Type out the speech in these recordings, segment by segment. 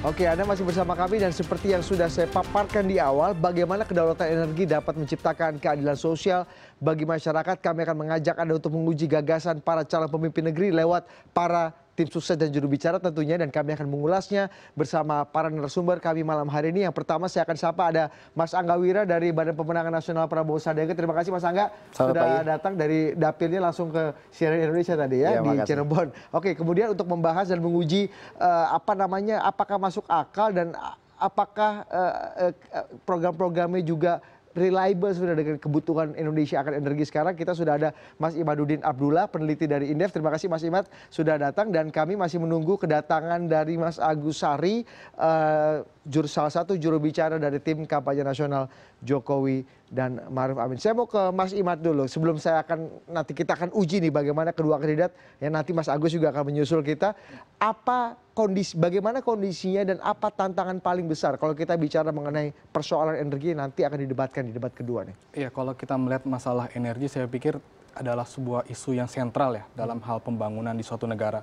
Oke, Anda masih bersama kami dan seperti yang sudah saya paparkan di awal, bagaimana kedaulatan energi dapat menciptakan keadilan sosial bagi masyarakat. Kami akan mengajak Anda untuk menguji gagasan para calon pemimpin negeri lewat para tim sukses dan juru bicara tentunya dan kami akan mengulasnya bersama para narasumber kami malam hari ini yang pertama saya akan sapa ada mas angga wira dari badan pemenangan nasional prabowo sandiaga terima kasih mas angga sudah datang dari dapilnya langsung ke cnn indonesia tadi ya iya, di cirebon oke kemudian untuk membahas dan menguji eh, apa namanya apakah masuk akal dan apakah eh, eh, program programnya juga reliable sebenarnya dengan kebutuhan Indonesia akan energi sekarang. Kita sudah ada Mas Imaduddin Abdullah, peneliti dari Indef. Terima kasih Mas Imad sudah datang dan kami masih menunggu kedatangan dari Mas Agus Sari, uh, salah satu juru bicara dari tim kampanye nasional jokowi dan maruf amin saya mau ke mas imad dulu sebelum saya akan nanti kita akan uji nih bagaimana kedua kandidat yang nanti mas agus juga akan menyusul kita apa kondisi bagaimana kondisinya dan apa tantangan paling besar kalau kita bicara mengenai persoalan energi yang nanti akan didebatkan di debat kedua nih iya kalau kita melihat masalah energi saya pikir adalah sebuah isu yang sentral ya dalam hal pembangunan di suatu negara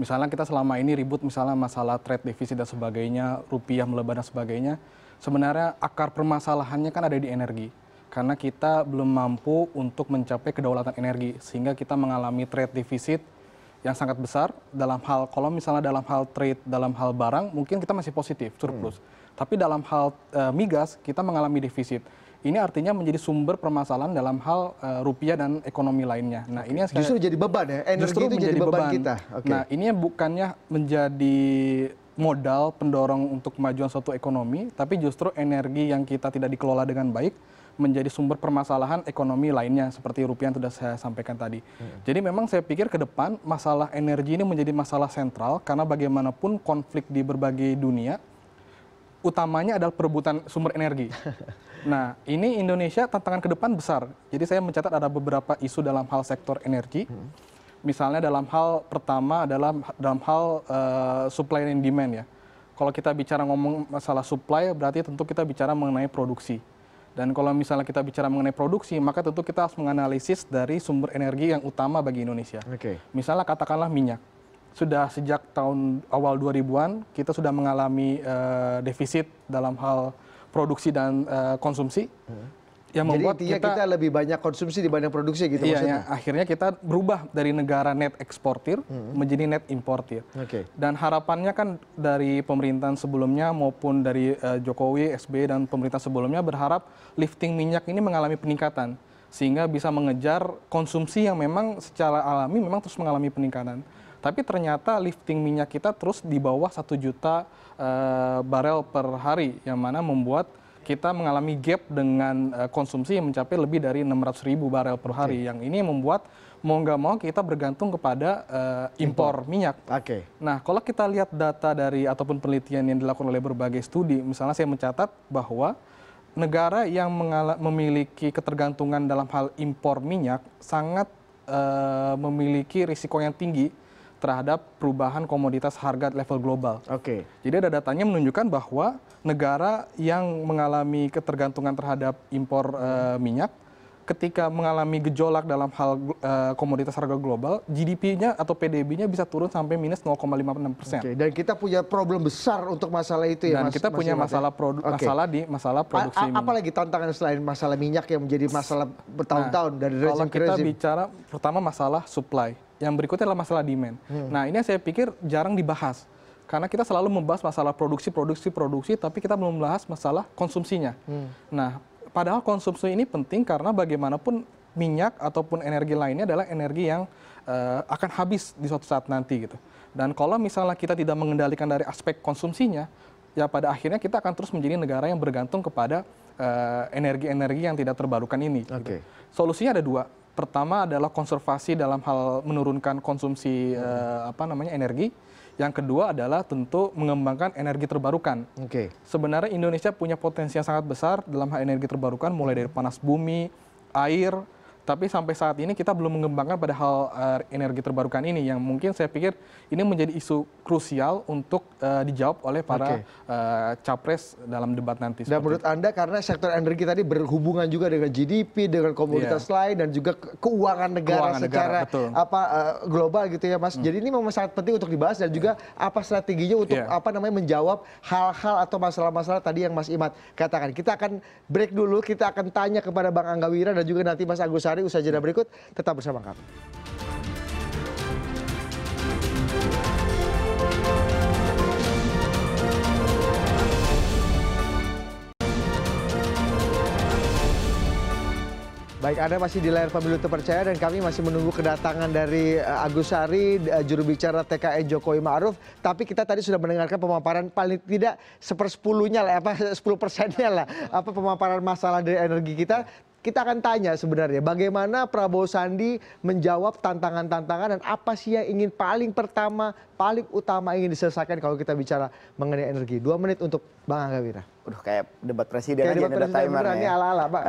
misalnya kita selama ini ribut misalnya masalah trade defisit dan sebagainya rupiah melebar dan sebagainya sebenarnya akar permasalahannya kan ada di energi. Karena kita belum mampu untuk mencapai kedaulatan energi, sehingga kita mengalami trade defisit yang sangat besar dalam hal kalau misalnya dalam hal trade, dalam hal barang mungkin kita masih positif surplus. Hmm. Tapi dalam hal e, migas kita mengalami defisit. Ini artinya menjadi sumber permasalahan dalam hal e, rupiah dan ekonomi lainnya. Nah, ini yang justru jadi beban ya, energi itu jadi beban, beban kita. Okay. Nah, ini bukannya menjadi modal pendorong untuk kemajuan suatu ekonomi, tapi justru energi yang kita tidak dikelola dengan baik menjadi sumber permasalahan ekonomi lainnya seperti rupiah yang sudah saya sampaikan tadi. Hmm. Jadi memang saya pikir ke depan masalah energi ini menjadi masalah sentral karena bagaimanapun konflik di berbagai dunia utamanya adalah perebutan sumber energi. Nah, ini Indonesia tantangan ke depan besar. Jadi saya mencatat ada beberapa isu dalam hal sektor energi. Hmm misalnya dalam hal pertama adalah dalam hal uh, supply and demand ya. Kalau kita bicara ngomong masalah supply berarti tentu kita bicara mengenai produksi. Dan kalau misalnya kita bicara mengenai produksi, maka tentu kita harus menganalisis dari sumber energi yang utama bagi Indonesia. Okay. Misalnya katakanlah minyak. Sudah sejak tahun awal 2000-an kita sudah mengalami uh, defisit dalam hal produksi dan uh, konsumsi. Hmm yang membuat Jadi kita, kita lebih banyak konsumsi dibanding produksi gitu iya, maksudnya. Iya. akhirnya kita berubah dari negara net eksportir hmm. menjadi net importir. Okay. Dan harapannya kan dari pemerintahan sebelumnya maupun dari uh, Jokowi, SBY dan pemerintah sebelumnya berharap lifting minyak ini mengalami peningkatan sehingga bisa mengejar konsumsi yang memang secara alami memang terus mengalami peningkatan. Tapi ternyata lifting minyak kita terus di bawah satu juta uh, barel per hari yang mana membuat kita mengalami gap dengan eh, konsumsi yang mencapai lebih dari 600 ribu barel per hari. Okay. Yang ini membuat mau nggak mau kita bergantung kepada uh, impor, minyak. Oke. Okay. Nah, kalau kita lihat data dari ataupun penelitian yang dilakukan oleh berbagai studi, misalnya saya mencatat bahwa negara yang memiliki ketergantungan dalam hal impor minyak sangat uh, memiliki risiko yang tinggi terhadap perubahan komoditas harga level global. Oke. Okay. Jadi ada datanya menunjukkan bahwa negara yang mengalami ketergantungan terhadap impor uh, minyak ketika mengalami gejolak dalam hal uh, komoditas harga global, GDP-nya atau PDB-nya bisa turun sampai minus 0,56 persen. Okay. Dan kita punya problem besar untuk masalah itu ya. Dan mas, kita mas punya masalah produ- okay. masalah di masalah produksi. A- a- apalagi tantangan selain masalah minyak yang menjadi masalah bertahun-tahun nah, dari rezim Kalau kita rezim. bicara pertama masalah supply yang berikutnya adalah masalah demand. Hmm. Nah, ini yang saya pikir jarang dibahas. Karena kita selalu membahas masalah produksi, produksi, produksi, tapi kita belum membahas masalah konsumsinya. Hmm. Nah, padahal konsumsi ini penting karena bagaimanapun minyak ataupun energi lainnya adalah energi yang uh, akan habis di suatu saat nanti gitu. Dan kalau misalnya kita tidak mengendalikan dari aspek konsumsinya, ya pada akhirnya kita akan terus menjadi negara yang bergantung kepada eh, energi-energi uh, yang tidak terbarukan ini. Okay. Gitu. Solusinya ada dua. Pertama adalah konservasi dalam hal menurunkan konsumsi hmm. uh, apa namanya energi. Yang kedua adalah tentu mengembangkan energi terbarukan. Oke. Okay. Sebenarnya Indonesia punya potensi yang sangat besar dalam hal energi terbarukan mulai dari panas bumi, air, tapi sampai saat ini kita belum mengembangkan pada hal uh, energi terbarukan ini yang mungkin saya pikir ini menjadi isu krusial untuk uh, dijawab oleh para okay. uh, eh, capres dalam debat nanti. Dan menurut itu. Anda karena sektor energi tadi berhubungan juga dengan GDP, dengan komoditas yeah. lain dan juga keuangan negara keuangan secara negara, apa uh, global gitu ya Mas. Hmm. Jadi ini memang sangat penting untuk dibahas dan juga yeah. apa strateginya untuk yeah. apa namanya menjawab hal-hal atau masalah-masalah tadi yang Mas Imat katakan. Kita akan break dulu, kita akan tanya kepada Bang Angga Wira dan juga nanti Mas Agus Sari usaha jeda berikut tetap bersama kami. Baik, Anda masih di layar pemilu terpercaya dan kami masih menunggu kedatangan dari eh, Agus Sari, eh, jurubicara TKN e Jokowi Ma'ruf. Tapi kita tadi sudah mendengarkan pemaparan paling tidak sepersepuluhnya lah, apa sepuluh persennya lah, apa pemaparan masalah dari energi kita kita akan tanya sebenarnya bagaimana prabowo sandi menjawab tantangan tantangan dan apa sih yang ingin paling pertama paling utama ingin diselesaikan kalau kita bicara mengenai energi dua menit untuk bang Angga Wira. Udah kayak debat presiden kayak aja debat presiden Ini ala -ala, Pak.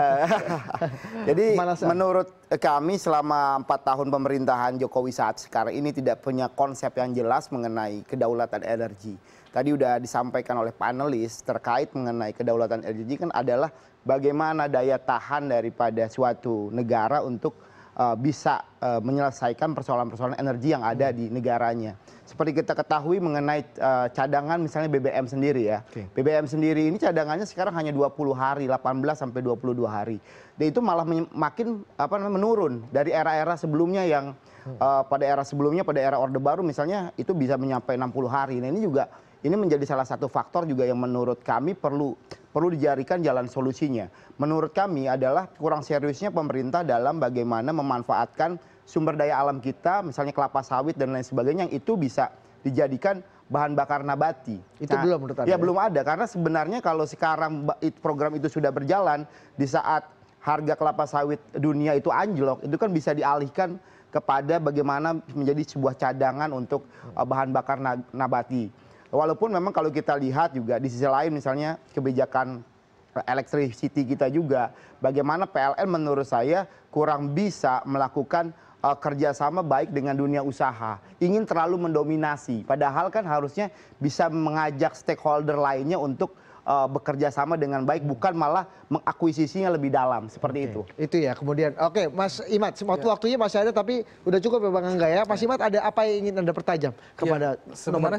Jadi menurut kami selama empat tahun pemerintahan Jokowi saat sekarang ini tidak punya konsep yang jelas mengenai kedaulatan energi tadi sudah disampaikan oleh panelis terkait mengenai kedaulatan energi kan adalah bagaimana daya tahan daripada suatu negara untuk uh, bisa uh, menyelesaikan persoalan-persoalan energi yang ada di negaranya. Seperti kita ketahui mengenai uh, cadangan misalnya BBM sendiri ya. Okay. BBM sendiri ini cadangannya sekarang hanya 20 hari, 18 sampai 22 hari. Dan itu malah makin apa namanya menurun dari era-era sebelumnya yang uh, pada era sebelumnya pada era Orde Baru misalnya itu bisa menyampai 60 hari. Nah, ini juga ini menjadi salah satu faktor juga yang menurut kami perlu perlu dijadikan jalan solusinya. Menurut kami adalah kurang seriusnya pemerintah dalam bagaimana memanfaatkan sumber daya alam kita, misalnya kelapa sawit dan lain sebagainya yang itu bisa dijadikan bahan bakar nabati. Itu nah, belum menurut Anda? Ya, ya belum ada karena sebenarnya kalau sekarang program itu sudah berjalan di saat harga kelapa sawit dunia itu anjlok, itu kan bisa dialihkan kepada bagaimana menjadi sebuah cadangan untuk eh, bahan bakar nabati walaupun memang kalau kita lihat juga di sisi lain misalnya kebijakan eh, electricity kita juga bagaimana pln menurut saya kurang bisa melakukan uh, kerjasama baik dengan dunia usaha, ingin terlalu mendominasi. Padahal kan harusnya bisa mengajak stakeholder lainnya untuk uh, bekerja sama dengan baik, bukan malah mengakuisisinya lebih dalam seperti okay. itu. Itu ya. Kemudian, oke, Mas Imat, waktu ya. waktunya masih ada, tapi udah cukup ya Bang Angga ya. Mas ya. Imat, ada apa yang ingin anda pertajam ya, kepada ya, nomor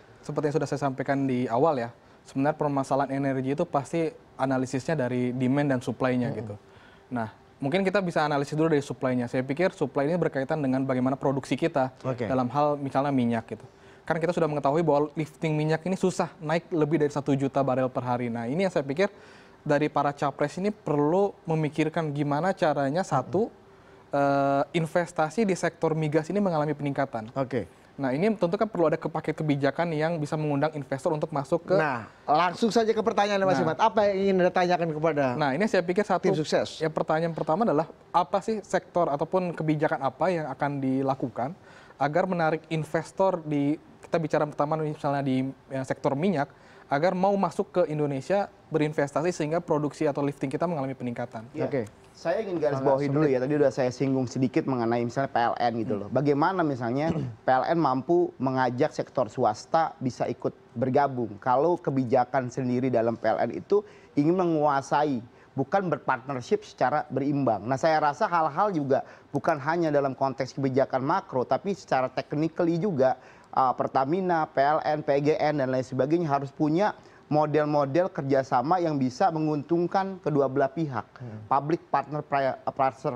02? seperti yang sudah saya sampaikan di awal ya, sebenarnya permasalahan energi itu pasti analisisnya dari demand dan supply-nya hmm. gitu. Nah, mungkin kita bisa analisis dulu dari supply-nya. Saya pikir supply ini berkaitan dengan bagaimana produksi kita okay. dalam hal misalnya minyak gitu. Karena kita sudah mengetahui bahwa lifting minyak ini susah naik lebih dari satu juta barel per hari. Nah, ini yang saya pikir dari para capres ini perlu memikirkan gimana caranya satu hmm. uh, investasi di sektor migas ini mengalami peningkatan. Oke. Okay. Nah, ini tentu kan perlu ada paket kebijakan yang bisa mengundang investor untuk masuk ke Nah, langsung saja ke pertanyaan Mas nah, Apa yang ingin Anda tanyakan kepada Nah, ini saya pikir satu tim sukses. Ya, pertanyaan pertama adalah apa sih sektor ataupun kebijakan apa yang akan dilakukan agar menarik investor di kita bicara pertama misalnya di ya, sektor minyak, agar mau masuk ke Indonesia berinvestasi sehingga produksi atau lifting kita mengalami peningkatan. Ya. Oke. Okay. Saya ingin garis bawahi dulu ya. Tadi sudah saya singgung sedikit mengenai misalnya PLN gitu loh. Bagaimana misalnya PLN mampu mengajak sektor swasta bisa ikut bergabung kalau kebijakan sendiri dalam PLN itu ingin menguasai bukan berpartnership secara berimbang. Nah, saya rasa hal-hal juga bukan hanya dalam konteks kebijakan makro, tapi secara technically juga Eh, pertamina pln pgn dan lain sebagainya harus punya model model kerjasama yang bisa menguntungkan kedua belah pihak hmm. public partner,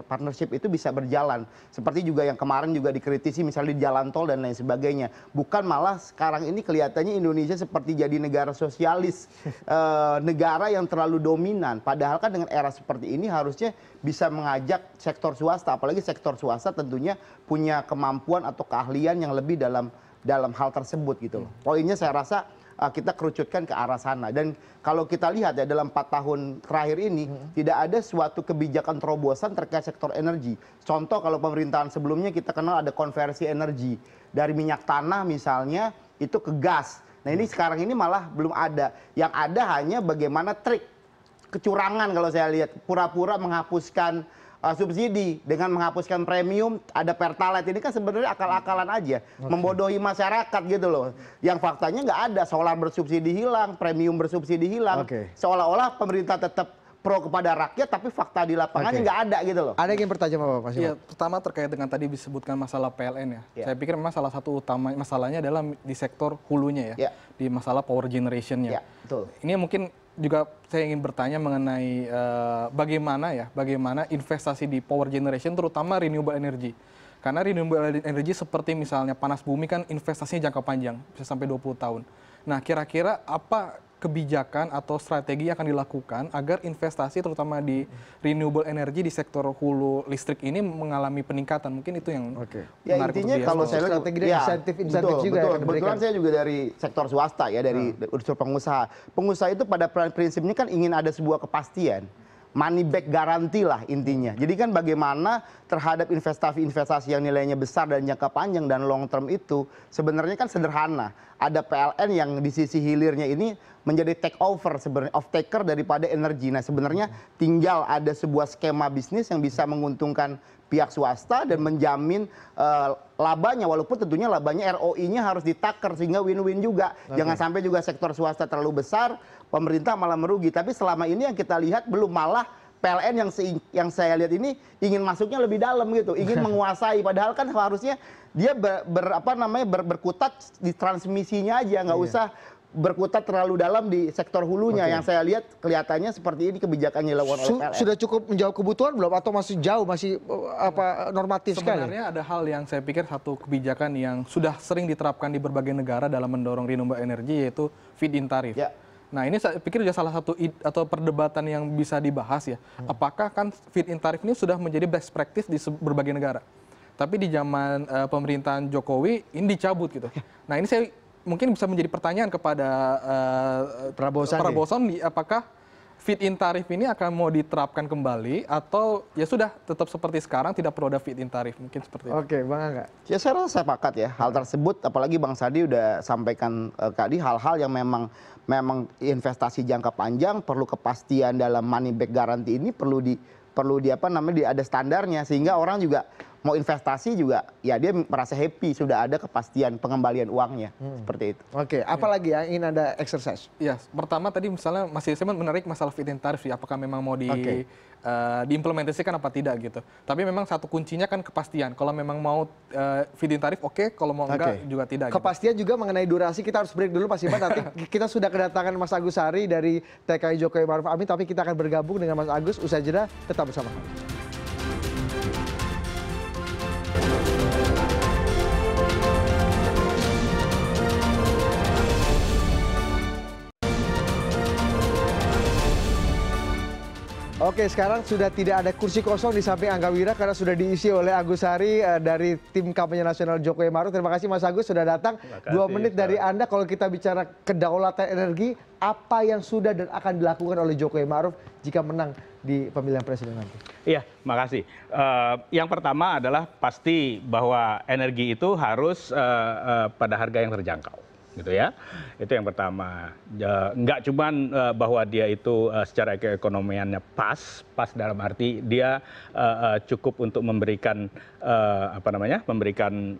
partnership itu bisa berjalan seperti juga yang kemarin juga dikritisi misalnya di jalan tol dan lain sebagainya bukan malah sekarang ini kelihatannya Indonesia seperti jadi negara sosialis eh, negara yang terlalu dominan padahal kan dengan era seperti ini harusnya bisa mengajak sektor swasta apalagi sektor swasta tentunya punya kemampuan atau keahlian yang lebih dalam dalam hal tersebut gitu loh. Hmm. Poinnya saya rasa uh, kita kerucutkan ke arah sana dan kalau kita lihat ya dalam 4 tahun terakhir ini hmm. tidak ada suatu kebijakan terobosan terkait sektor energi. Contoh kalau pemerintahan sebelumnya kita kenal ada konversi energi dari minyak tanah misalnya itu ke gas. Nah ini hmm. sekarang ini malah belum ada. Yang ada hanya bagaimana trik kecurangan kalau saya lihat pura-pura menghapuskan Uh, subsidi dengan menghapuskan premium ada pertalite ini kan sebenarnya akal-akalan aja okay. membodohi masyarakat gitu loh yang faktanya nggak ada solar bersubsidi hilang premium bersubsidi hilang okay. seolah-olah pemerintah tetap pro kepada rakyat tapi fakta di lapangannya nggak okay. ada gitu loh ada yang ingin bertanya apa Pak ya, pertama terkait dengan tadi disebutkan masalah PLN ya yeah. saya pikir memang salah satu utama masalahnya adalah di sektor hulunya ya yeah. di masalah power generationnya yeah, iya, ini mungkin juga saya ingin bertanya mengenai uh, bagaimana ya, bagaimana investasi di power generation terutama renewable energy. Karena renewable energy seperti misalnya panas bumi kan investasinya jangka panjang, bisa sampai 20 tahun. Nah, kira-kira apa kebijakan atau strategi yang akan dilakukan agar investasi terutama di renewable energy di sektor hulu listrik ini mengalami peningkatan mungkin itu yang Oke. ya intinya kalau saya lihat strategi ya, insentif insentif betul, juga betul. kebetulan saya juga dari sektor swasta ya dari hmm. unsur pengusaha pengusaha itu pada prinsipnya kan ingin ada sebuah kepastian money back garanti lah intinya. Jadi kan bagaimana terhadap investasi-investasi yang nilainya besar dan jangka panjang dan long term itu sebenarnya kan sederhana. Ada PLN yang di sisi hilirnya ini menjadi take over sebenarnya off taker daripada energi. Nah, sebenarnya hmm. tinggal ada sebuah skema bisnis yang bisa menguntungkan pihak swasta dan menjamin eh, labanya walaupun tentunya labanya ROI nya harus ditaker sehingga win win juga jangan sampai juga sektor swasta terlalu besar pemerintah malah merugi tapi selama ini yang kita lihat belum malah PLN yang saya lihat ini ingin masuknya lebih dalam gitu, ingin menguasai. Padahal kan harusnya dia ber, apa namanya ber, berkutat di transmisinya aja, nggak iya. usah berkutat terlalu dalam di sektor hulunya yang saya lihat kelihatannya seperti ini kebijakan yang dilakukan oleh PLN. Sudah cukup menjawab kebutuhan belum atau masih jauh masih eh, apa eh, normatif Sebenarnya sekali? Sebenarnya ada hal yang saya pikir satu kebijakan yang sudah sering diterapkan di berbagai negara dalam mendorong renewable energi yaitu feed-in tarif. Ya. Nah ini saya pikir juga salah satu atau perdebatan yang bisa dibahas ya. Hmm. Apakah kan feed-in tarif ini sudah menjadi best practice di berbagai negara? Tapi di zaman uh, pemerintahan Jokowi ini dicabut gitu. Ya. Nah ini saya mungkin bisa menjadi pertanyaan kepada eh, Prabowo Sandi apakah fit in tarif ini akan mau diterapkan kembali atau ya sudah tetap seperti sekarang tidak perlu ada fit in tarif mungkin seperti itu. Oke, Bang Angga. Ya saya rasa saya pakat ya hal tersebut apalagi Bang Sadi sudah sampaikan uh, tadi hal-hal yang memang memang investasi jangka panjang perlu kepastian dalam money back guarantee ini perlu di perlu di apa namanya di, ada standarnya sehingga orang juga mau investasi juga ya dia merasa happy sudah ada kepastian pengembalian uangnya hmm. seperti itu. Oke, hmm. apalagi yang ingin ada exercise? Ya, pertama tadi misalnya masih saya menarik masalah fit in tarif ya, apakah memang mau di okay. uh, eh, diimplementasikan apa tidak gitu. Tapi memang satu kuncinya kan kepastian. Kalau memang mau uh, fit in tarif oke, okay. kalau mau enggak juga tidak. Gitu. Kepastian gitu. juga mengenai durasi kita harus break dulu Pak Sibat. Nanti kita sudah kedatangan Mas Agus Sari dari TKI Jokowi Maruf Amin, tapi kita akan bergabung dengan Mas Agus usai jeda tetap bersama kami. oke sekarang sudah tidak ada kursi kosong di samping angga wira karena sudah diisi oleh agus sari eh, dari tim kampanye nasional jokowi maruf terima kasih mas agus sudah datang dua menit dari anda kalau kita bicara kedaulatan energi apa yang sudah dan akan dilakukan oleh jokowi maruf jika menang di pemilihan presiden nanti iya makasih uh, yang pertama adalah pasti bahwa energi itu harus uh, uh, pada harga yang terjangkau gitu ya itu yang pertama nggak cuma eh, bahwa dia itu eh, secara keekonomiannya pas pas dalam arti dia eh, cukup untuk memberikan apa namanya memberikan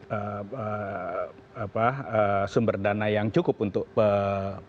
sumber dana yang cukup untuk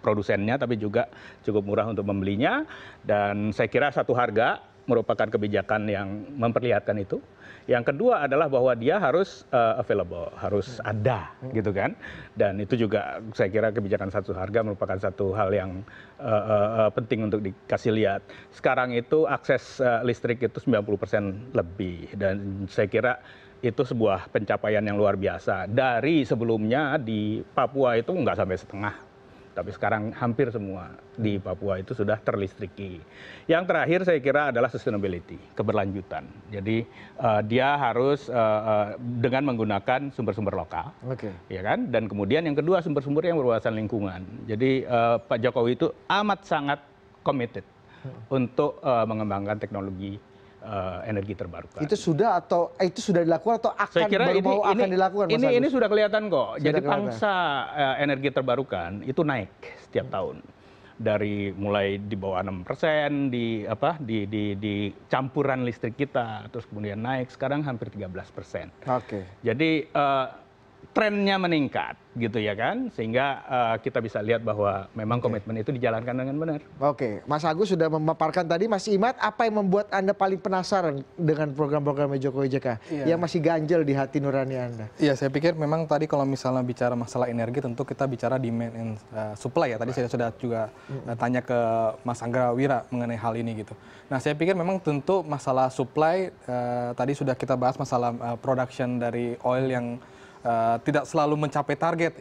produsennya tapi juga cukup murah untuk membelinya dan saya kira satu harga merupakan kebijakan yang memperlihatkan itu yang kedua adalah bahwa dia harus eh, available harus ada gitu kan dan itu juga saya kira kebijakan satu harga merupakan satu hal yang eh, eh, penting untuk dikasih lihat sekarang itu akses listrik itu 90% lebih dan saya kira itu sebuah pencapaian yang luar biasa dari sebelumnya di Papua itu nggak sampai setengah tapi sekarang hampir semua di Papua itu sudah terlistriki. Yang terakhir saya kira adalah sustainability, keberlanjutan. Jadi uh, dia harus uh, uh, dengan menggunakan sumber-sumber lokal, okay. ya kan? Dan kemudian yang kedua sumber-sumber yang berwawasan lingkungan. Jadi uh, Pak Jokowi itu amat sangat committed hmm. untuk uh, mengembangkan teknologi Eh, energi terbarukan. Itu sudah atau eh, itu sudah dilakukan atau akan Saya kira ini, mau akan dilakukan Ini Agus? ini sudah kelihatan kok. Sudah Jadi kelihatan. pangsa uh, energi terbarukan itu naik setiap hmm. tahun dari mulai di bawah enam persen di apa di, di di campuran listrik kita terus kemudian naik sekarang hampir 13 persen. Oke. Okay. Jadi uh, trennya meningkat gitu ya kan sehingga uh, kita bisa lihat bahwa memang komitmen itu dijalankan dengan benar. Oke, Mas Agus sudah memaparkan tadi Mas Imat apa yang membuat Anda paling penasaran dengan program program Jokowi JK iya. yang masih ganjel di hati nurani Anda? Iya, saya pikir memang tadi kalau misalnya bicara masalah energi tentu kita bicara demand and uh, supply ya tadi saya sudah juga uh, tanya ke Mas Anggra Wira mengenai hal ini gitu. Nah, saya pikir memang tentu masalah supply uh, tadi sudah kita bahas masalah uh, production dari oil yang uh, tidak selalu mencapai target.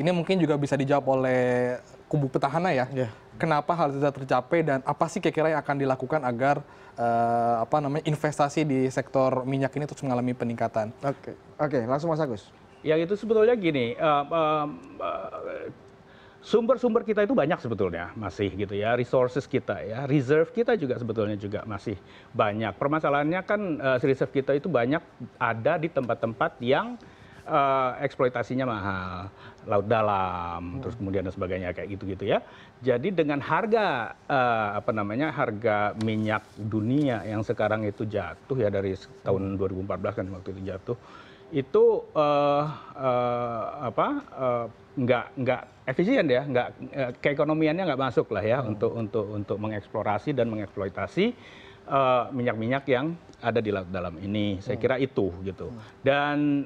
Ini mungkin juga bisa dijawab oleh kubu petahana ya. Yeah. Kenapa hal tidak tercapai dan apa sih kira-kira yang akan dilakukan agar uh, apa namanya investasi di sektor minyak ini terus mengalami peningkatan? Oke, okay. oke, okay, langsung Mas Agus. Yang itu sebetulnya gini, uh, uh, sumber-sumber kita itu banyak sebetulnya masih gitu ya, resources kita ya, reserve kita juga sebetulnya juga masih banyak. Permasalahannya kan uh, reserve kita itu banyak ada di tempat-tempat yang Eh, eksploitasinya mahal laut dalam hmm. terus kemudian dan sebagainya kayak gitu gitu ya jadi dengan harga eh, apa namanya harga minyak dunia yang sekarang itu jatuh ya dari tahun 2014 hmm. kan waktu itu jatuh itu eh, apa nggak nggak efisien ya nggak keekonomiannya nggak masuk lah ya hmm. untuk untuk untuk mengeksplorasi dan mengeksploitasi Eh, minyak minyak yang ada di dalam ini saya oh. kira itu gitu oh. dan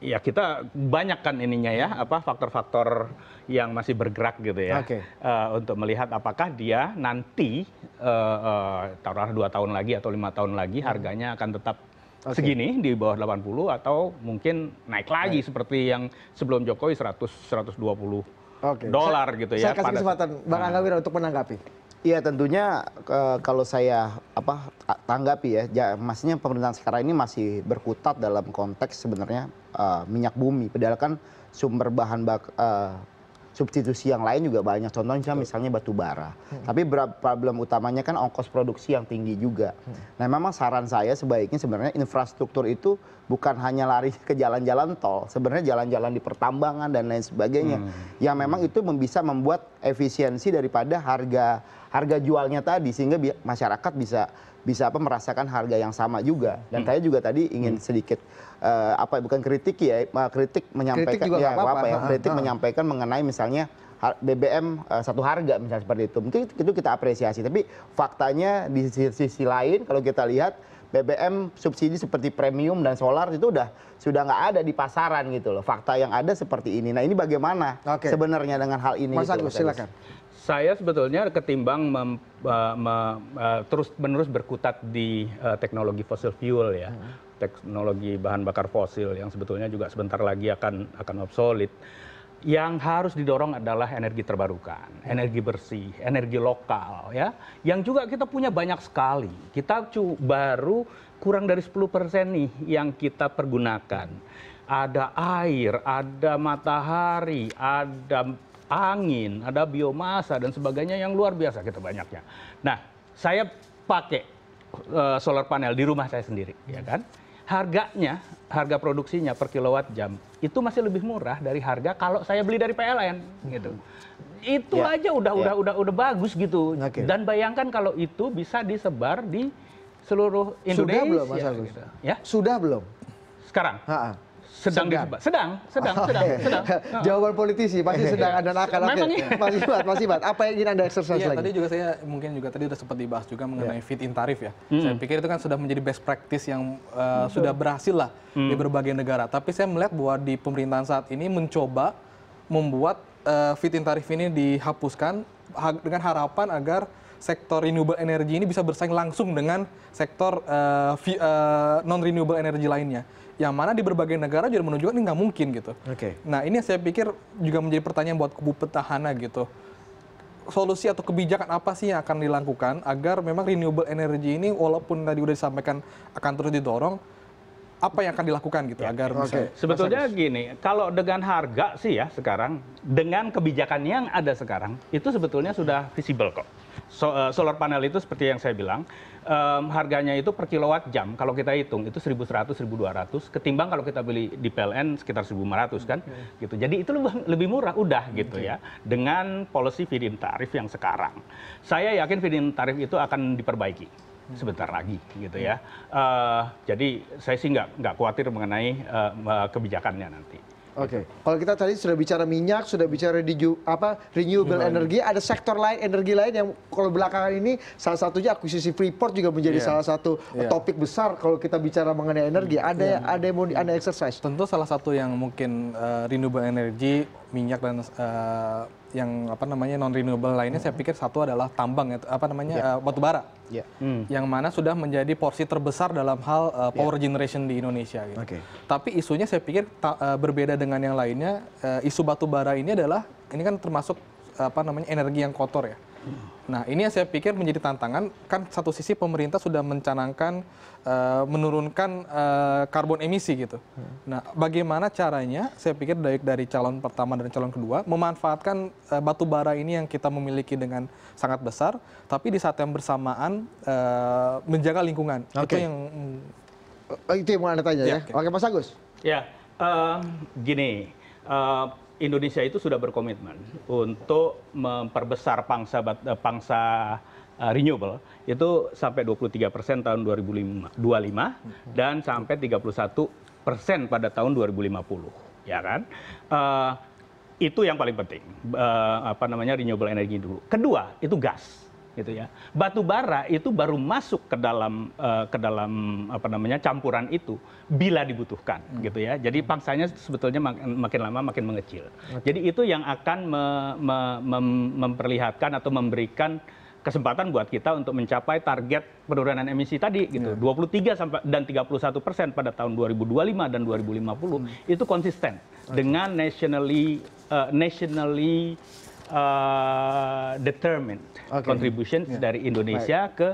ya kita banyak ininya ya hmm. apa faktor faktor yang masih bergerak gitu ya eh, untuk melihat apakah dia nanti eh, taruhlah dua tahun lagi atau lima tahun lagi hmm. harganya akan tetap segini di bawah delapan puluh atau mungkin naik lagi seperti yang sebelum Jokowi seratus seratus 100 120 dolar gitu ya. Saya kasih kesempatan Bang hmm. Angga Wira untuk menanggapi. Iya tentunya kalau saya apa tanggapi ya, maksudnya pemerintahan sekarang ini masih berkutat dalam konteks sebenarnya uh, minyak bumi. Padahal kan sumber bahan bak, uh, substitusi yang lain juga banyak. Contohnya misalnya batu bara. Hmm. Tapi problem utamanya kan ongkos produksi yang tinggi juga. Hmm. Nah, memang saran saya sebaiknya sebenarnya infrastruktur itu bukan hanya lari ke jalan-jalan tol, sebenarnya jalan-jalan di pertambangan dan lain sebagainya. Hmm. Yang memang hmm. itu bisa membuat efisiensi daripada harga harga jualnya tadi sehingga masyarakat bisa bisa apa merasakan harga yang sama juga dan hmm. saya juga tadi ingin hmm. sedikit eh, apa bukan kritik ya eh, kritik menyampaikan kritik ya apa ya kritik menyampaikan mengenai misalnya BBM eh, satu harga misalnya seperti itu mungkin itu kita apresiasi tapi faktanya di sisi lain kalau kita lihat BBM subsidi seperti premium dan solar itu udah sudah nggak ada di pasaran gitu loh fakta yang ada seperti ini nah ini bagaimana okay. sebenarnya dengan hal ini Mas gitu Agus silakan saya sebetulnya ketimbang eh, eh, terus menerus berkutat di eh, teknologi fosil fuel ya hmm. teknologi bahan bakar fosil yang sebetulnya juga sebentar lagi akan obsolete yang harus didorong adalah energi terbarukan energi bersih energi lokal ya yang juga kita punya banyak sekali kita baru kurang dari 10 persen nih yang kita pergunakan ada air, ada matahari, ada angin, ada biomasa dan sebagainya yang luar biasa kita gitu banyaknya. Nah, saya pakai uh, solar panel di rumah saya sendiri, ya kan? Harganya, harga produksinya per kilowatt jam itu masih lebih murah dari harga kalau saya beli dari PLN gitu. Hmm. Itu yeah. aja udah yeah. udah udah udah bagus gitu. Okay. Dan bayangkan kalau itu bisa disebar di seluruh Indonesia. Sudah belum Mas Agus? Gitu. Ya? Sudah belum? Sekarang. Ha -ha sedang sedang oh, sedang sedang, sedang, jawaban politisi pasti sedang ada akan oke masih bat masih bat apa yang ingin anda exercise ya, lagi tadi juga saya mungkin juga tadi sudah sempat dibahas juga mengenai iya. fit in tarif ya hmm. saya pikir itu kan sudah menjadi best practice yang eh, sudah berhasil lah di hmm. berbagai negara tapi saya melihat bahwa di pemerintahan saat ini mencoba membuat eh, fit in tarif ini dihapuskan dengan harapan agar sektor renewable energy ini bisa bersaing langsung dengan sektor uh, eh, uh, non renewable energy lainnya yang mana di berbagai negara juga menunjukkan ini nggak mungkin gitu. Oke. Okay. Nah ini saya pikir juga menjadi pertanyaan buat kubu petahana gitu. Solusi atau kebijakan apa sih yang akan dilakukan agar memang renewable energy ini walaupun tadi sudah disampaikan akan terus didorong, apa yang akan dilakukan gitu ya, agar okay. bisa sebetulnya bisa. gini kalau dengan harga sih ya sekarang dengan kebijakan yang ada sekarang itu sebetulnya sudah visible kok so, uh, solar panel itu seperti yang saya bilang um, harganya itu per kilowatt jam kalau kita hitung itu 1100 1200 ketimbang kalau kita beli di PLN sekitar 1500 kan okay. gitu. Jadi itu lebih, lebih murah udah gitu okay. ya dengan policy feed-in tarif yang sekarang. Saya yakin feed-in tarif itu akan diperbaiki hmm. sebentar lagi gitu hmm. ya. Uh, jadi saya sih nggak nggak khawatir mengenai uh, kebijakannya nanti oke kalau kita tadi sudah bicara minyak sudah bicara apa di renewable energy ada sektor lain energi lain yang kalau belakangan ini salah satunya akuisisi freeport juga menjadi iya. salah satu iya. topik besar kalau kita bicara mengenai energi ada iya. ada yang mau ada exercise tentu salah satu yang mungkin eh, renewable energy minyak dan uh, yang apa namanya non renewable lainnya hmm. saya pikir satu adalah tambang apa namanya yeah. Iya. uh, bara yeah. hmm. yang mana sudah menjadi porsi terbesar dalam hal uh, power yeah. generation di Indonesia gitu. okay. tapi isunya saya pikir ta, uh, berbeda dengan yang lainnya uh, isu bara ini adalah ini kan termasuk apa namanya energi yang kotor ya Nah, ini yang saya pikir menjadi tantangan. Kan satu sisi pemerintah sudah mencanangkan uh, menurunkan uh, karbon emisi gitu. Hmm. Nah, bagaimana caranya? Saya pikir dari dari calon pertama dan calon kedua memanfaatkan uh, batu bara ini yang kita memiliki dengan sangat besar, tapi di saat yang bersamaan uh, menjaga lingkungan. Okay. Itu yang uh, itu yang mau anda tanya ya. ya? Okay. Oke, Mas Agus. Ya, uh, gini. Uh, indonesia itu sudah berkomitmen untuk memperbesar pangsa eh, eh, renewable itu sampai dua puluh tiga persen tahun dua ribu dua puluh lima dan sampai tiga puluh satu persen pada tahun dua ribu lima puluh ya kan eh, itu yang paling penting apa namanya renewable energy dulu kedua itu gas gitu ya batu bara itu baru masuk ke dalam eh, ke dalam apa namanya campuran itu bila dibutuhkan hmm. gitu ya jadi hmm. pangsanya sebetulnya makin, makin lama makin mengecil jadi itu yang akan me, me, mem, memperlihatkan atau memberikan kesempatan buat kita untuk mencapai target penurunan emisi tadi gitu. Yeah. 23 sampai dan 31 persen pada tahun 2025 dan 2050 hmm. itu konsisten okay. dengan nationally uh, nationally uh, determined contribution ya. dari Indonesia ke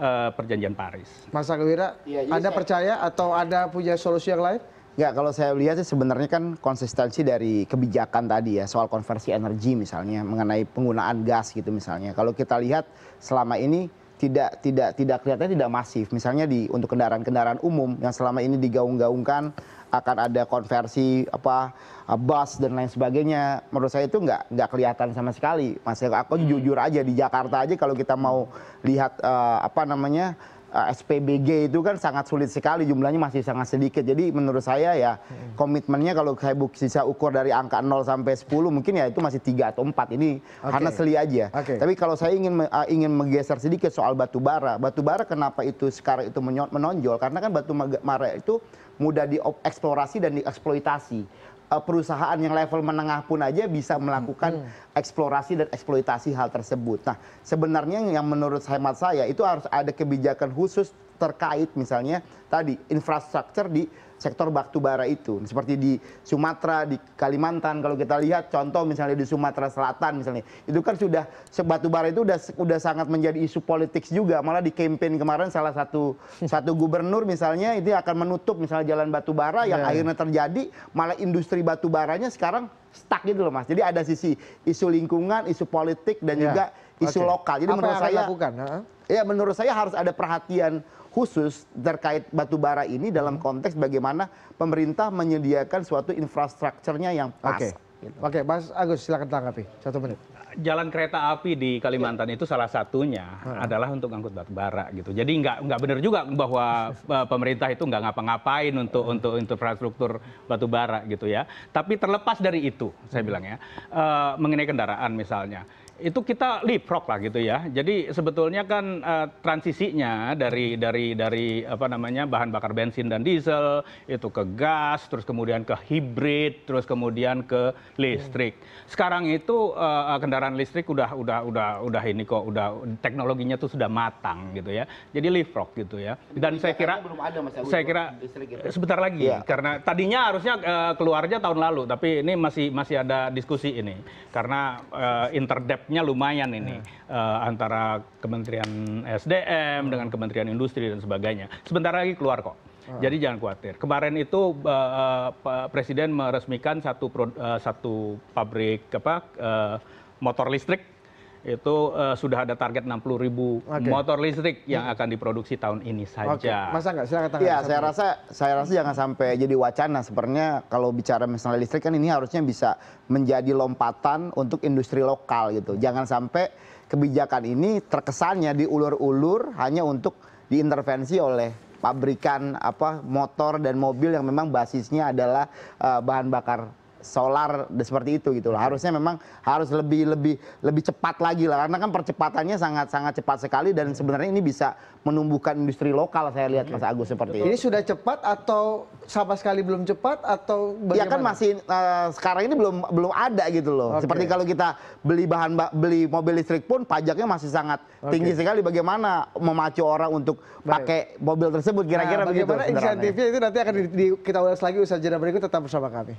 eh, perjanjian Paris. Mas Agwira, ya, Anda percaya atau ada punya solusi yang lain? Ya, kalau saya lihat sih sebenarnya kan konsistensi dari kebijakan tadi ya, soal konversi energi misalnya, mengenai penggunaan gas gitu misalnya. Kalau kita lihat selama ini tidak tidak tidak kelihatannya tidak masif. Misalnya di untuk kendaraan-kendaraan umum yang selama ini digaung-gaungkan akan ada konversi apa bus dan lain sebagainya. Menurut saya itu nggak nggak kelihatan sama sekali. Mas, aku jujur aja di Jakarta aja kalau kita mau lihat uh, apa namanya Eh, SPBG itu kan sangat sulit sekali jumlahnya masih sangat sedikit. Jadi menurut saya ya hmm. komitmennya kalau saya bisa ukur dari angka 0 sampai 10 mungkin ya itu masih tiga atau empat ini okay. karena seli aja. Okay. Tapi kalau saya ingin uh, ingin menggeser sedikit soal batu bara. Batu bara kenapa itu sekarang itu menonjol karena kan batu bara itu mudah dieksplorasi dan dieksploitasi Eh, perusahaan yang level menengah pun aja bisa melakukan hmm, hmm. eksplorasi dan eksploitasi hal tersebut. Nah, sebenarnya yang menurut hemat saya itu harus ada kebijakan khusus terkait misalnya tadi infrastruktur di sektor batubara itu seperti di Sumatera di Kalimantan kalau kita lihat contoh misalnya di Sumatera Selatan misalnya itu kan sudah batubara itu sudah sudah sangat menjadi isu politik juga malah di kampanye kemarin salah satu hmm. satu gubernur misalnya itu akan menutup misalnya jalan batubara yang yeah. akhirnya terjadi malah industri batubaranya sekarang stuck gitu loh mas jadi ada sisi isu lingkungan isu politik dan yeah. juga isu okay. lokal jadi Apa menurut saya lakukan? Ya menurut saya harus ada perhatian khusus terkait batu bara ini dalam hmm. konteks bagaimana pemerintah menyediakan suatu infrastrukturnya yang pas. Gitu. Oke, Mas Agus silakan tanggapi. Satu menit. Jalan kereta api di Kalimantan itu salah satunya hmm. adalah untuk angkut batu bara gitu. Jadi nggak nggak benar juga bahwa eh, pemerintah itu nggak ngapa-ngapain untuk untuk infrastruktur batu bara gitu ya. Tapi terlepas dari itu, saya hmm. bilang ya, uh, mengenai kendaraan misalnya itu kita leapfrog lah gitu ya. Jadi sebetulnya kan uh, transisinya dari dari dari apa namanya bahan bakar bensin dan diesel itu ke gas, terus kemudian ke hybrid, terus kemudian ke listrik. Sekarang itu uh, kendaraan listrik udah udah udah udah ini kok udah teknologinya tuh sudah matang gitu ya. Jadi leapfrog gitu ya. Dan saya kira belum ada Saya kira gitu. sebentar lagi ya. karena tadinya harusnya uh, keluarnya tahun lalu tapi ini masih masih ada diskusi ini karena uh, interdep gapnya lumayan ini hmm. eh, antara Kementerian SDM hmm. dengan Kementerian Industri dan sebagainya. Sebentar lagi keluar kok. Hmm. Jadi jangan khawatir. Kemarin itu uh, Presiden meresmikan satu satu pabrik motor listrik itu eh, sudah ada target 60 puluh ribu motor listrik yang akan diproduksi tahun ini saja. nggak Angga, silakan Ya, saya rasa saya rasa jangan sampai jadi wacana. Sebenarnya kalau bicara misalnya listrik kan ini harusnya bisa menjadi lompatan untuk industri lokal gitu. Jangan sampai kebijakan ini terkesannya diulur-ulur hanya untuk diintervensi oleh pabrikan apa motor dan mobil yang memang basisnya adalah uh, bahan bakar solar seperti itu gitu loh. Iya. Harusnya memang harus lebih lebih lebih cepat lagi lah karena kan percepatannya sangat sangat cepat sekali dan iya. sebenarnya ini bisa menumbuhkan industri lokal saya lihat Mas Agus seperti ini. Ini sudah cepat atau sama sekali belum cepat atau bagaimana? Ya kan masih uh, sekarang ini belum belum ada gitu loh. Okay. Seperti kalau kita beli bahan beli mobil listrik pun pajaknya masih sangat okay. tinggi sekali bagaimana memacu orang untuk pakai mobil tersebut kira-kira nah, begitu. Bagaimana insentifnya itu nanti akan di, di, kita ulas lagi usaha jeda berikut tetap bersama kami.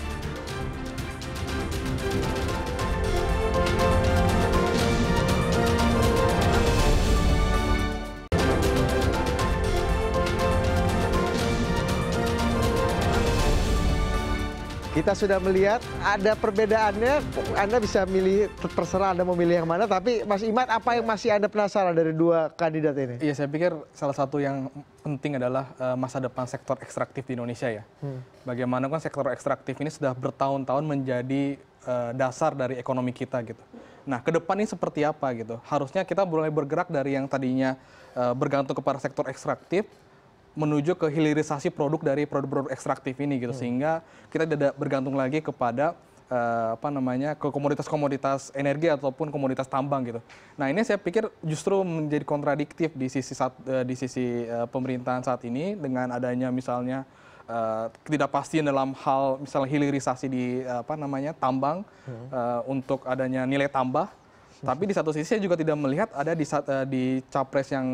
kita sudah melihat ada perbedaannya anda bisa milih terserah anda memilih yang mana tapi mas iman apa yang masih anda penasaran dari dua kandidat ini iya saya pikir salah satu yang penting adalah eh, masa depan sektor ekstraktif di Indonesia ya hmm. bagaimana kan sektor ekstraktif ini sudah bertahun-tahun menjadi eh, dasar dari ekonomi kita gitu nah ke depan ini seperti apa gitu harusnya kita mulai bergerak dari yang tadinya eh, bergantung kepada sektor ekstraktif menuju ke hilirisasi produk dari produk-produk ekstraktif ini gitu hmm. sehingga kita tidak bergantung lagi kepada uh, apa namanya ke komoditas-komoditas energi ataupun komoditas tambang gitu. Nah ini saya pikir justru menjadi kontradiktif di sisi saat, uh, eh, di sisi uh, pemerintahan saat ini dengan adanya misalnya uh, pasti dalam hal misalnya hilirisasi di uh, apa namanya tambang hmm. uh, untuk adanya nilai tambah tapi di satu sisi saya juga tidak melihat ada di eh, capres yang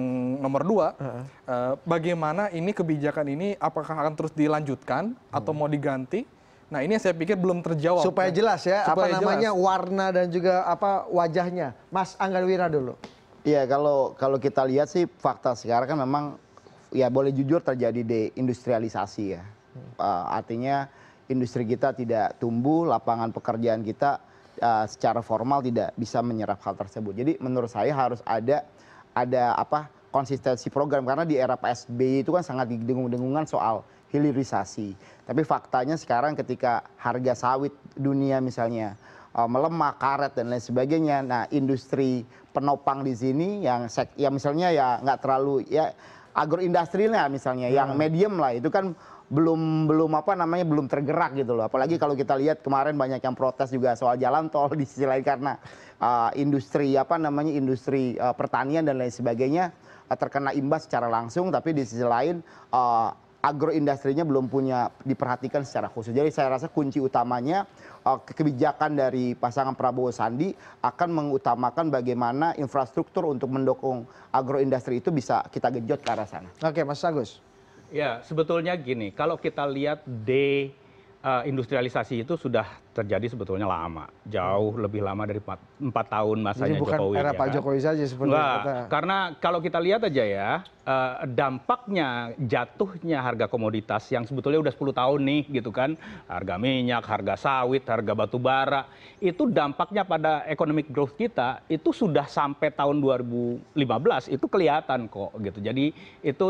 nomor dua eh, bagaimana ini kebijakan ini apakah akan terus dilanjutkan atau hmm. mau diganti nah ini yang saya pikir belum terjawab supaya jelas ya apa namanya warna dan juga apa wajahnya Mas Anggarwira dulu Iya kalau kalau kita lihat sih fakta sekarang kan memang ya boleh jujur terjadi deindustrialisasi ya. Uh, artinya industri kita tidak tumbuh, lapangan pekerjaan kita Eh, secara formal tidak bisa menyerap hal tersebut. Jadi menurut saya harus ada ada apa konsistensi program karena di era PSB itu kan sangat didengung dengungan soal hilirisasi. Tapi faktanya sekarang ketika harga sawit dunia misalnya eh, melemah, karet dan lain sebagainya. Nah, industri penopang di sini yang sek, ya misalnya ya nggak terlalu ya agroindustrinya misalnya hmm. yang medium lah itu kan belum belum apa namanya belum tergerak gitu loh apalagi kalau kita lihat kemarin banyak yang protes juga soal jalan tol di sisi lain karena uh, industri apa namanya industri uh, pertanian dan lain sebagainya uh, terkena imbas secara langsung tapi di sisi lain uh, agroindustrinya belum punya diperhatikan secara khusus. Jadi saya rasa kunci utamanya uh, kebijakan dari pasangan Prabowo Sandi akan mengutamakan bagaimana infrastruktur untuk mendukung agroindustri itu bisa kita genjot ke arah sana. Oke, Mas Agus ya sebetulnya gini kalau kita lihat d Eh, industrialisasi itu sudah terjadi sebetulnya lama jauh hmm. lebih lama dari empat tahun masanya ya. jokowi saja karena kalau kita lihat aja ya eh, dampaknya jatuhnya harga komoditas yang sebetulnya udah sepuluh tahun nih gitu kan harga minyak harga sawit harga batu bara, itu dampaknya pada economic growth kita itu sudah sampai tahun 2015 itu kelihatan kok gitu jadi itu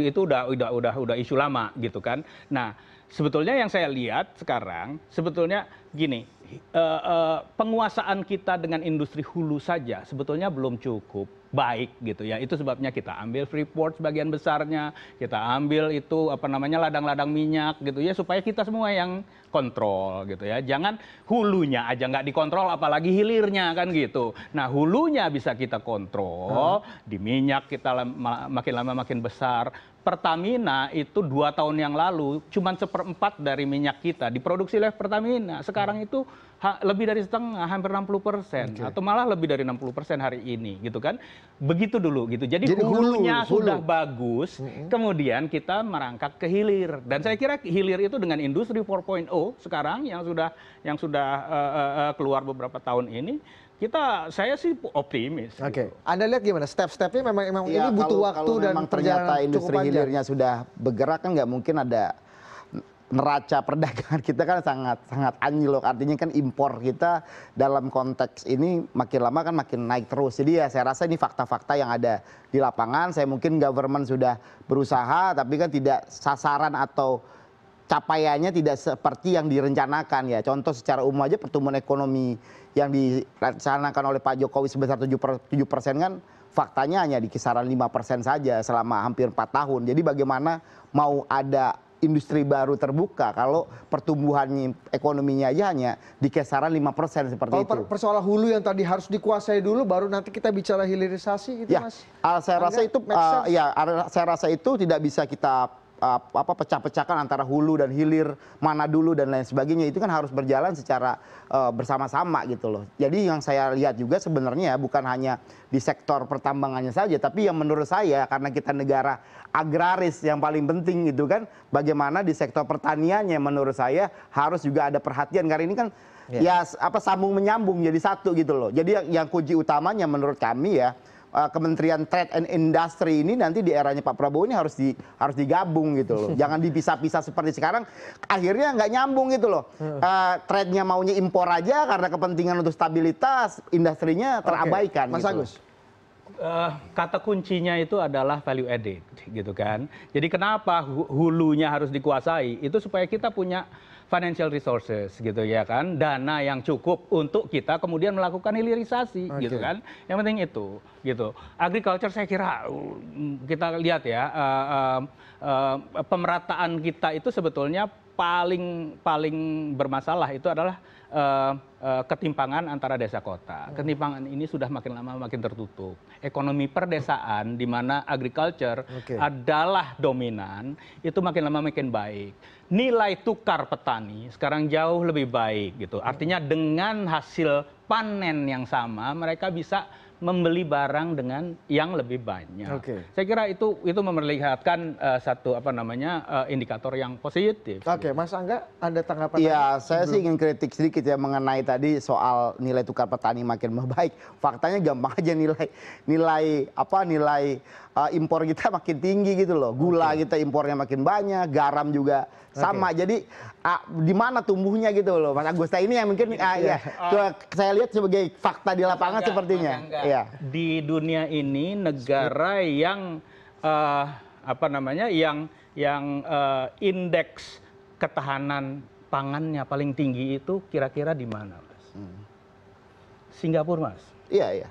itu udah udah udah udah isu lama gitu kan nah sebetulnya yang saya lihat sekarang sebetulnya gini eh, eh, penguasaan kita dengan industri hulu saja sebetulnya belum cukup baik gitu ya. Itu sebabnya kita ambil freeport sebagian besarnya, kita ambil itu apa namanya ladang-ladang minyak gitu ya supaya kita semua yang kontrol gitu ya. Jangan hulunya aja nggak dikontrol apalagi hilirnya kan gitu. Nah, hulunya bisa kita kontrol, hmm. di minyak kita lama, makin lama makin besar. Pertamina itu dua tahun yang lalu cuma seperempat dari minyak kita diproduksi oleh Pertamina. Sekarang hmm. itu lebih dari setengah, hampir 60 persen, okay. atau malah lebih dari 60 persen hari ini, gitu kan? Begitu dulu, gitu. Jadi, Jadi hulunya hulu, sudah bagus, mm -hmm. kemudian kita merangkak ke hilir, dan saya kira hilir itu dengan industri 4.0 sekarang yang sudah yang sudah uh, uh, keluar beberapa tahun ini, kita saya sih optimis. Oke. Okay. Gitu. Anda lihat gimana step-stepnya memang memang ya, ini butuh kalau, waktu kalau dan perjalanan ternyata industri hilirnya sudah bergerak kan nggak mungkin ada neraca perdagangan kita kan sangat sangat anjlok artinya kan impor kita dalam konteks ini makin lama kan makin naik terus jadi ya saya rasa ini fakta-fakta yang ada di lapangan saya mungkin government sudah berusaha tapi kan tidak sasaran atau capaiannya tidak seperti yang direncanakan ya contoh secara umum aja pertumbuhan ekonomi yang direncanakan oleh Pak Jokowi sebesar 7 persen kan faktanya hanya di kisaran 5 persen saja selama hampir 4 tahun jadi bagaimana mau ada industri baru terbuka kalau pertumbuhan ekonominya aja hanya di kisaran lima persen seperti itu. Kalau Persoalan hulu yang tadi harus dikuasai dulu, baru nanti kita bicara hilirisasi gitu ya, mas. Ah, saya rasa itu ah, ya, saya rasa itu tidak bisa kita apa pecah pecahkan antara hulu dan hilir mana dulu dan lain sebagainya itu kan harus berjalan secara eh, bersama sama gitu loh jadi yang saya lihat juga sebenarnya bukan hanya di sektor pertambangannya saja tapi yang menurut saya karena kita negara agraris yang paling penting gitu kan bagaimana di sektor pertaniannya menurut saya harus juga ada perhatian karena ini kan iya. ya apa sambung menyambung jadi satu gitu loh jadi yang, yang kunci utamanya menurut kami ya Eh, Kementerian Trade and Industry ini nanti di eranya Pak Prabowo ini harus di harus digabung gitu loh. Jangan dipisah-pisah seperti sekarang. Akhirnya nggak nyambung gitu loh. Uh, trade-nya maunya impor aja karena kepentingan untuk stabilitas industrinya terabaikan. Okay. Mas gitu. Agus. Uh, kata kuncinya itu adalah value added gitu kan. Jadi kenapa hulunya harus dikuasai? Itu supaya kita punya financial resources gitu ya kan dana yang cukup untuk kita kemudian melakukan hilirisasi okay. gitu kan yang penting itu gitu agriculture saya kira uh, kita lihat ya uh, uh, uh, pemerataan kita itu sebetulnya paling paling bermasalah itu adalah uh, uh, ketimpangan antara desa kota. Oh. Ketimpangan ini sudah makin lama makin tertutup. Ekonomi perdesaan di mana agriculture okay. adalah dominan itu makin lama makin baik nilai tukar petani sekarang jauh lebih baik gitu. Artinya dengan hasil panen yang sama mereka bisa membeli barang dengan yang lebih banyak. Okay. Saya kira itu itu memperlihatkan uh, satu apa namanya uh, indikator yang positif. Oke, okay, Mas Angga, ada tanggapan? Iya, saya Belum. sih ingin kritik sedikit ya mengenai tadi soal nilai tukar petani makin membaik. Faktanya gampang aja nilai nilai apa nilai Uh, impor kita makin tinggi gitu loh gula kita impornya makin banyak garam juga sama jadi uh, di mana tumbuhnya gitu loh mas Agusta ini yang mungkin uh, ya saya lihat sebagai fakta di lapangan sepertinya iya. di dunia ini negara yang apa namanya yang yang indeks ketahanan pangannya paling tinggi itu kira-kira di mana mas hmm. Singapura mas iya iya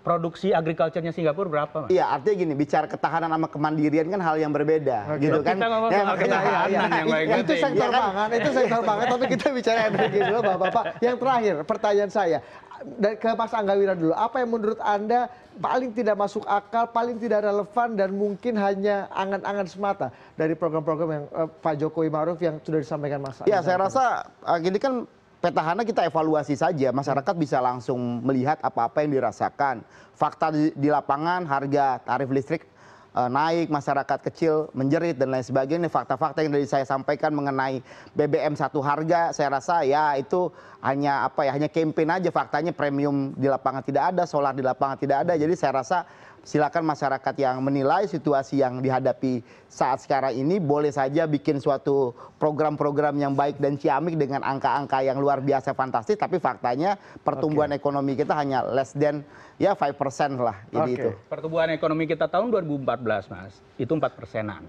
produksi agriculture Singapura berapa Iya artinya gini bicara ketahanan sama kemandirian kan hal yang berbeda okay. gitu kan? Kita ya, ketahanan ya, ya, itu iya sektor ya, kan? pangan itu sektor pangan tapi kita bicara energi dulu bapak-bapak. Yang terakhir pertanyaan saya dari ke Mas Anggawira dulu apa yang menurut anda paling tidak masuk akal, paling tidak relevan dan mungkin hanya angan-angan semata dari program-program yang uh, Pak Jokowi Maruf yang sudah disampaikan Mas? Iya saya rasa uh, gini kan petahana kita evaluasi saja masyarakat bisa langsung melihat apa apa yang dirasakan fakta di lapangan harga tarif listrik eh, naik masyarakat kecil menjerit dan lain sebagainya fakta fakta yang dari saya sampaikan mengenai BBM satu harga saya rasa ya itu hanya apa ya hanya kampanye aja faktanya premium di lapangan tidak ada solar di lapangan tidak ada jadi saya rasa silakan masyarakat yang menilai situasi yang dihadapi saat sekarang ini boleh saja bikin suatu program program yang baik dan ciamik dengan angka angka yang luar biasa fantastis tapi faktanya pertumbuhan ekonomi kita hanya less than ya 5% lah ini itu pertumbuhan ekonomi kita tahun 2014 mas itu empat persenan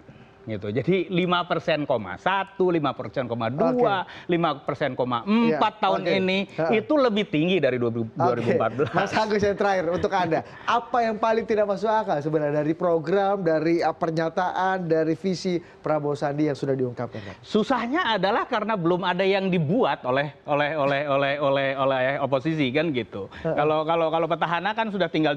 gitu. Jadi 5% koma satu, lima persen koma dua, lima persen koma iya, empat tahun okay. ini uh. itu lebih tinggi dari 2014. okay. 2014. Mas Agus yang terakhir untuk anda, apa yang paling tidak masuk akal sebenarnya dari program, dari uh, pernyataan, dari visi Prabowo Sandi yang sudah diungkapkan? Susahnya adalah karena belum ada yang dibuat oleh oleh oleh oleh oleh oleh oposisi kan gitu. Kalau uh. kalau kalau petahana kan sudah tinggal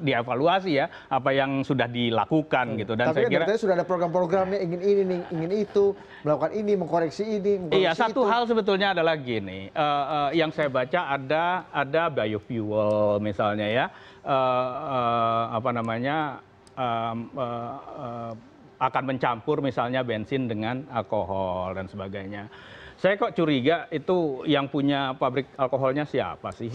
dievaluasi ya apa yang sudah dilakukan iya. gitu dan Tapi saya kan kira sudah ada program-program programnya ingin ini ingin itu melakukan ini mengkoreksi ini mengkoreksi iya satu hal sebetulnya adalah gini uh, yang saya baca ada ada biofuel misalnya ya eh, apa namanya akan mencampur misalnya bensin dengan alkohol dan sebagainya saya kok curiga itu yang punya pabrik alkoholnya siapa sih?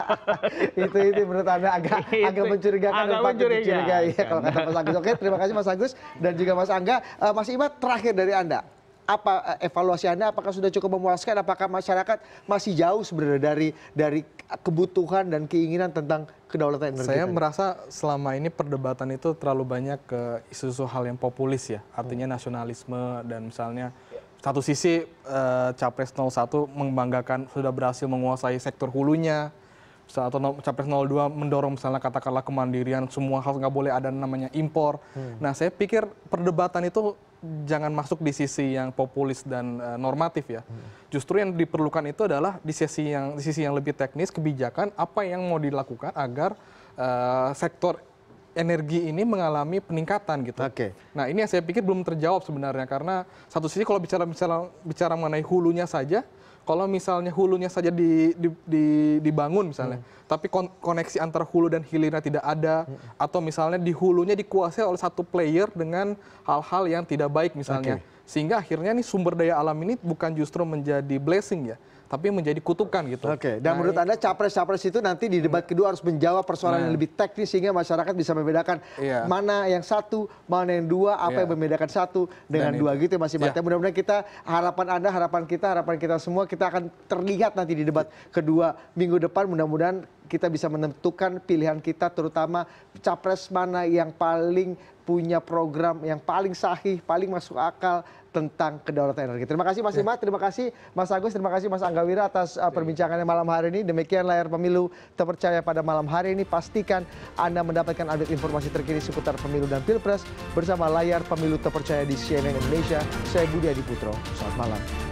itu itu menurut anda agak agak mencurigakan agak mencuriga. ya, kalau kata Mas Agus. Oke, terima kasih Mas Agus dan juga Mas Angga. Eh, Mas Ima terakhir dari anda apa eh, evaluasi Anda apakah sudah cukup memuaskan apakah masyarakat masih jauh sebenarnya dari dari kebutuhan dan keinginan tentang kedaulatan energi? Saya merasa selama ini perdebatan itu terlalu banyak ke isu-isu hal yang populis ya, artinya nasionalisme dan misalnya satu sisi uh, capres 01 membanggakan sudah berhasil menguasai sektor hulunya atau capres 02 mendorong misalnya katakanlah kemandirian semua hal nggak boleh ada namanya impor. Hmm. Nah saya pikir perdebatan itu jangan masuk di sisi yang populis dan uh, normatif ya. Hmm. Justru yang diperlukan itu adalah di sisi yang di sisi yang lebih teknis kebijakan apa yang mau dilakukan agar uh, sektor energi ini mengalami peningkatan gitu. Oke. Okay. Nah ini yang saya pikir belum terjawab sebenarnya karena satu sisi kalau bicara bicara bicara mengenai hulunya saja, kalau misalnya hulunya saja di, di, di, dibangun misalnya, hmm. tapi kon koneksi antara hulu dan hilirnya tidak ada, hmm. atau misalnya di hulunya dikuasai oleh satu player dengan hal-hal yang tidak baik misalnya, okay. sehingga akhirnya nih sumber daya alam ini bukan justru menjadi blessing ya, tapi menjadi kutukan gitu. Oke. Dan nah, menurut anda capres-capres itu nanti di debat kedua harus menjawab persoalan yang nah. lebih teknis sehingga masyarakat bisa membedakan iya. mana yang satu, mana yang dua, apa iya. yang membedakan satu dengan dua gitu ya masih banyak. Mudah-mudahan kita harapan anda, harapan kita, harapan kita semua kita akan terlihat nanti di debat kedua minggu depan. Mudah-mudahan kita bisa menentukan pilihan kita terutama capres mana yang paling punya program yang paling sahih, paling masuk akal tentang kedaulatan energi. Terima kasih Mas ya. Ima, terima kasih Mas Agus, terima kasih Mas Anggawira atas uh, iya. perbincangannya malam hari ini. Demikian layar pemilu terpercaya pada malam hari ini. Pastikan Anda mendapatkan update informasi terkini seputar pemilu dan pilpres bersama layar pemilu terpercaya di CNN Indonesia. Saya Budi Adiputro, selamat malam.